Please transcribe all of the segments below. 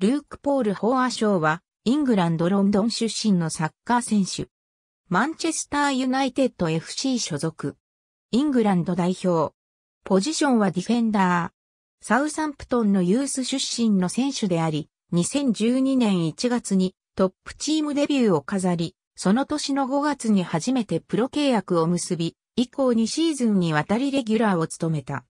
ルーク・ポール・ホアー賞は、イングランド・ロンドン出身のサッカー選手。マンチェスター・ユナイテッド FC 所属。イングランド代表。ポジションはディフェンダー。サウサンプトンのユース出身の選手であり、2012年1月にトップチームデビューを飾り、その年の5月に初めてプロ契約を結び、以降2シーズンにわたりレギュラーを務めた。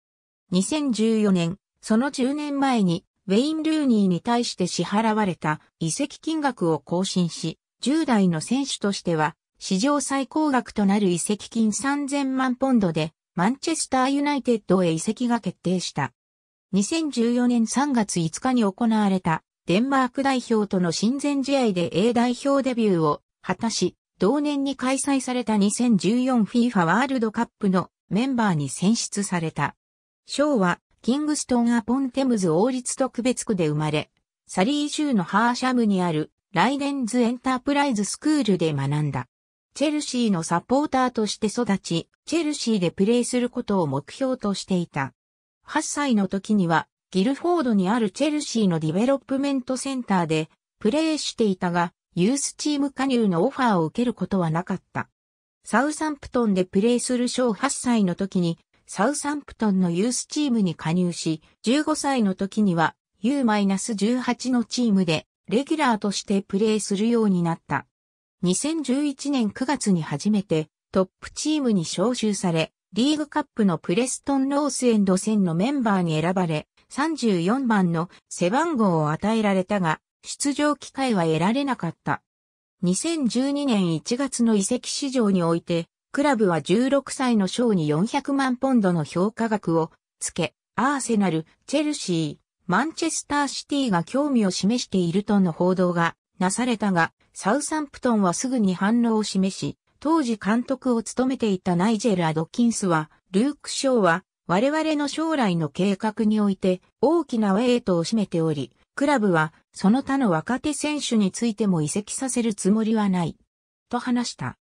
2014年、その10年前にウェイン・ルーニーに対して支払われた移籍金額を更新し、10代の選手としては、史上最高額となる移籍金3000万ポンドで、マンチェスターユナイテッドへ移籍が決定した。2014年3月5日に行われた、デンマーク代表との親善試合で A 代表デビューを果たし、同年に開催された 2014FIFA ワールドカップのメンバーに選出された。賞はキングストン・アポン・テムズ王立特別区で生まれ、サリー州のハーシャムにあるライデンズ・エンタープライズ・スクールで学んだ。チェルシーのサポーターとして育ち、チェルシーでプレーすることを目標としていた。8歳の時には、ギルフォードにあるチェルシーのディベロップメントセンターでプレーしていたが、ユースチーム加入のオファーを受けることはなかった。サウサンプトンでプレーする小8歳の時にサウサンプトンのユースチームに加入し、15歳の時には U-18 のチームでレギュラーとしてプレーするようになった。2011年9月に初めてトップチームに招集され、リーグカップのプレストンロースエンド戦のメンバーに選ばれ、34番の背番号を与えられたが、出場機会は得られなかった。2012年1月の移籍市場において、クラブは16歳のショーに400万ポンドの評価額をつけ、アーセナル、チェルシー、マンチェスターシティが興味を示しているとの報道がなされたが、サウサンプトンはすぐに反応を示し、当時監督を務めていたナイジェル・アドキンスは、ルーク・ショーは、我々の将来の計画において大きなウェイトを占めており、クラブはその他の若手選手についても移籍させるつもりはない。と話した。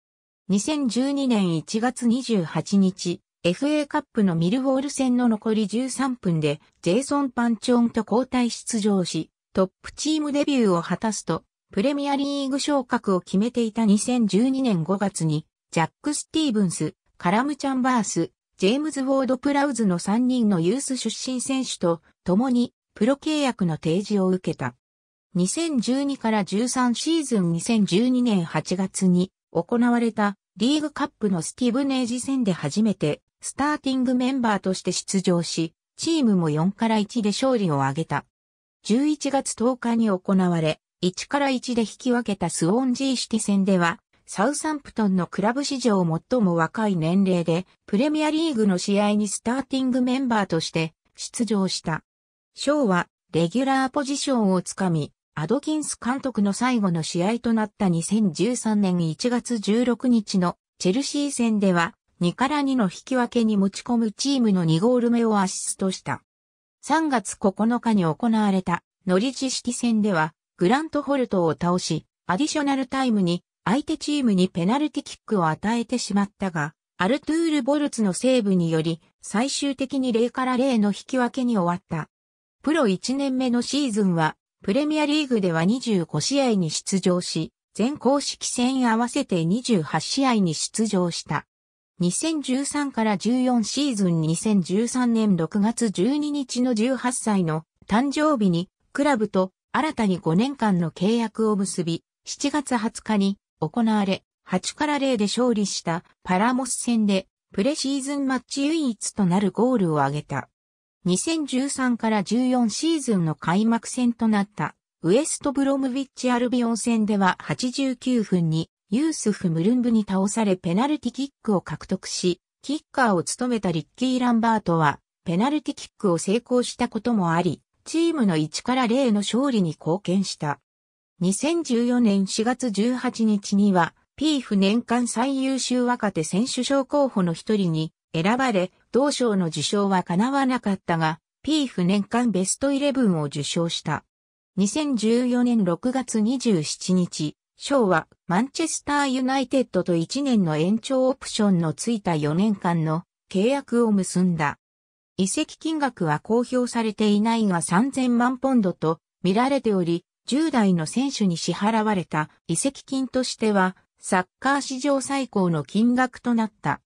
2012年1月28日、FA カップのミルウォール戦の残り13分で、ジェイソン・パンチョンと交代出場し、トップチームデビューを果たすと、プレミアリーグ昇格を決めていた2012年5月に、ジャック・スティーブンス、カラム・チャンバース、ジェームズ・ウォード・プラウズの3人のユース出身選手と共にプロ契約の提示を受けた。2012から13シーズン2012年8月に行われたリーグカップのスティブネージ戦で初めてスターティングメンバーとして出場し、チームも4から1で勝利を挙げた。11月10日に行われ、1から1で引き分けたスウォンジーシティ戦では、サウサンプトンのクラブ史上最も若い年齢で、プレミアリーグの試合にスターティングメンバーとして出場した。ショーはレギュラーポジションをつかみ、アドキンス監督の最後の試合となった2013年1月16日のチェルシー戦では2から2の引き分けに持ち込むチームの2ゴール目をアシストした。3月9日に行われたノリ知識戦ではグラントホルトを倒し、アディショナルタイムに相手チームにペナルティキックを与えてしまったが、アルトゥール・ボルツのセーブにより、最終的に0から0の引き分けに終わった。プロ1年目のシーズンは、プレミアリーグでは25試合に出場し、全公式戦合わせて28試合に出場した。2013から14シーズン2013年6月12日の18歳の誕生日にクラブと新たに5年間の契約を結び、7月20日に行われ、8から0で勝利したパラモス戦でプレシーズンマッチ唯一となるゴールを挙げた。2013から14シーズンの開幕戦となったウエストブロムビッチアルビオン戦では89分にユースフ・ムルンブに倒されペナルティキックを獲得し、キッカーを務めたリッキー・ランバートはペナルティキックを成功したこともあり、チームの1から0の勝利に貢献した。2014年4月18日には、ピーフ年間最優秀若手選手賞候補の一人に選ばれ、同賞の受賞は叶わなかったが、ピーフ年間ベストイレブンを受賞した。2014年6月27日、賞はマンチェスターユナイテッドと1年の延長オプションのついた4年間の契約を結んだ。移籍金額は公表されていないが3000万ポンドと見られており、10代の選手に支払われた移籍金としては、サッカー史上最高の金額となった。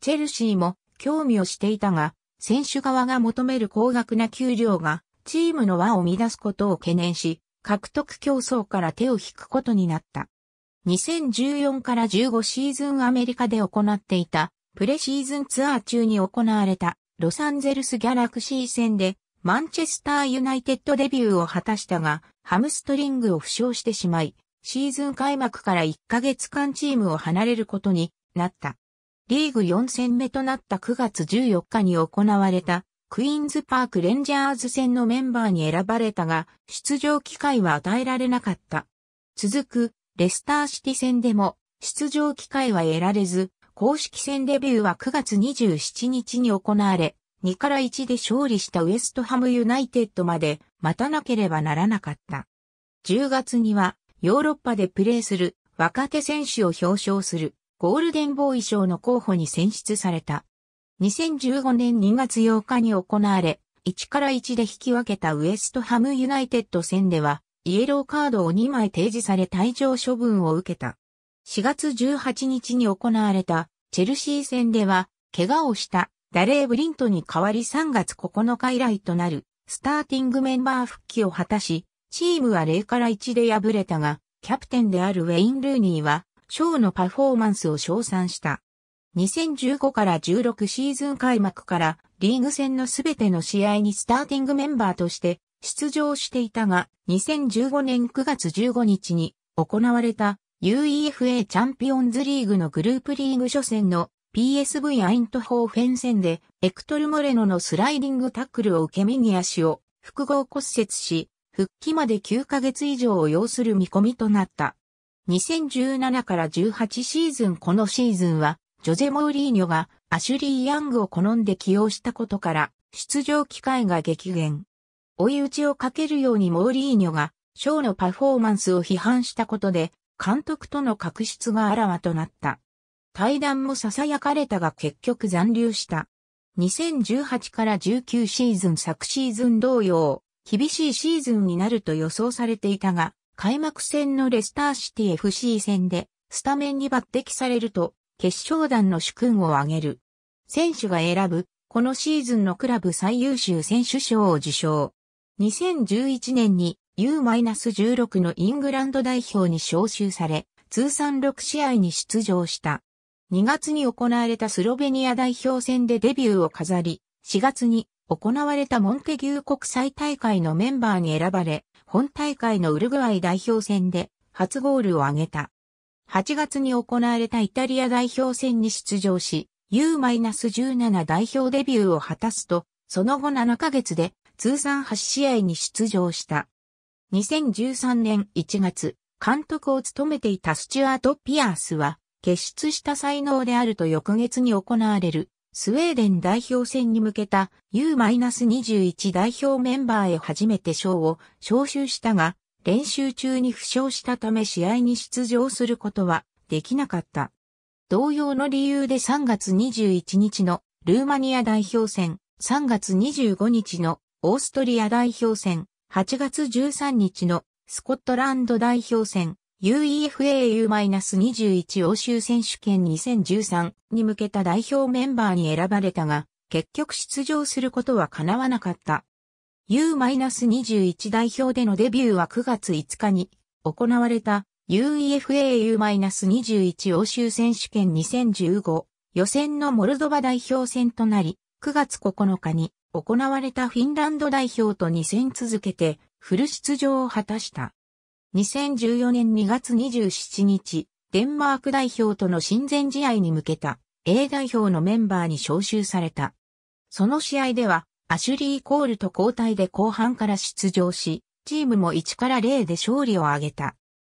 チェルシーも興味をしていたが、選手側が求める高額な給料がチームの輪を乱すことを懸念し、獲得競争から手を引くことになった。2014から15シーズンアメリカで行っていたプレシーズンツアー中に行われたロサンゼルスギャラクシー戦でマンチェスターユナイテッドデビューを果たしたがハムストリングを負傷してしまいシーズン開幕から1ヶ月間チームを離れることになった。リーグ4戦目となった9月14日に行われたクイーンズパークレンジャーズ戦のメンバーに選ばれたが、出場機会は与えられなかった。続く、レスターシティ戦でも、出場機会は得られず、公式戦デビューは9月27日に行われ、2から1で勝利したウエストハムユナイテッドまで待たなければならなかった。10月には、ヨーロッパでプレーする若手選手を表彰するゴールデンボーイ賞の候補に選出された。2015年2月8日に行われ、1から1で引き分けたウエストハムユナイテッド戦では、イエローカードを2枚提示され退場処分を受けた。4月18日に行われたチェルシー戦では、怪我をしたダレー・ブリントに代わり3月9日以来となるスターティングメンバー復帰を果たし、チームは0から1で敗れたが、キャプテンであるウェイン・ルーニーはショーのパフォーマンスを称賛した。2015から16シーズン開幕からリーグ戦のすべての試合にスターティングメンバーとして出場していたが、2015年9月15日に行われた UEFA チャンピオンズリーグのグループリーグ初戦の PSV アイントホーフェン戦でエクトル・モレノのスライディングタックルを受け右足を複合骨折し、復帰まで9ヶ月以上を要する見込みとなった。2017から18シーズンこのシーズンは、ジョゼ・モーリーニョがアシュリー・ヤングを好んで起用したことから、出場機会が激減。追い打ちをかけるようにモーリーニョが、ショーのパフォーマンスを批判したことで、監督との確執があらわとなった。対談も囁かれたが結局残留した。2018から19シーズン昨シーズン同様、厳しいシーズンになると予想されていたが、開幕戦のレスターシティ FC 戦でスタメンに抜擢されると決勝団の主君を挙げる。選手が選ぶ、このシーズンのクラブ最優秀選手賞を受賞。2011年に U-16 のイングランド代表に招集され、通算6試合に出場した。2月に行われたスロベニア代表戦でデビューを飾り、4月に行われたモンテギュー国際大会のメンバーに選ばれ、本大会のウルグアイ代表戦で初ゴールを挙げた。8月に行われたイタリア代表戦に出場し、U-17 代表デビューを果たすと、その後7ヶ月で通算8試合に出場した。2013年1月、監督を務めていたスチュアート・ピアースは、傑出した才能であると翌月に行われるスウェーデン代表戦に向けた U-21 代表メンバーへ初めて賞を招集したが、練習中に負傷したため試合に出場することはできなかった。同様の理由で3月21日のルーマニア代表戦、3月25日のオーストリア代表戦、8月13日のスコットランド代表戦、UEFA-21 u 欧州選手権2013に向けた代表メンバーに選ばれたが、結局出場することは叶わなかった。U-21 代表でのデビューは9月5日に行われた UEFA-U-21 欧州選手権2015予選のモルドバ代表戦となり、9月9日に行われたフィンランド代表と2戦続けてフル出場を果たした。2014年2月27日、デンマーク代表との親善試合に向けた A 代表のメンバーに招集された。その試合では、アシュリー・コールと交代で後半から出場し、チームも1から0で勝利を挙げた。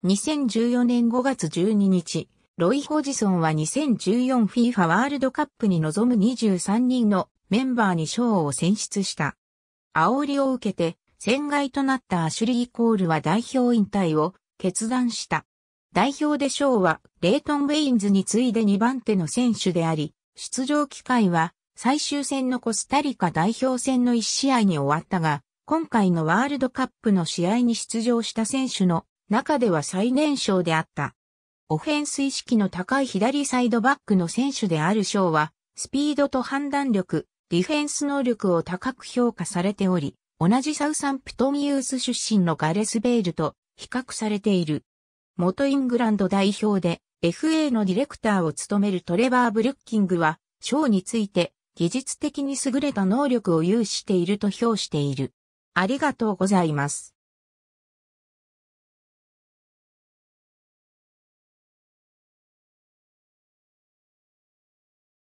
2014年5月12日、ロイ・ホジソンは 2014FIFA ワールドカップに臨む23人のメンバーに賞を選出した。煽りを受けて、戦外となったアシュリー・コールは代表引退を決断した。代表で賞はレイトン・ウェインズに次いで2番手の選手であり、出場機会は最終戦のコスタリカ代表戦の1試合に終わったが、今回のワールドカップの試合に出場した選手の中では最年少であった。オフェンス意識の高い左サイドバックの選手である賞は、スピードと判断力、ディフェンス能力を高く評価されており、同じサウサンプトンユース出身のガレス・ベールと比較されている。元イングランド代表で FA のディレクターを務めるトレバー・ブルッキングは、ショーについて技術的に優れた能力を有していると評している。ありがとうございます。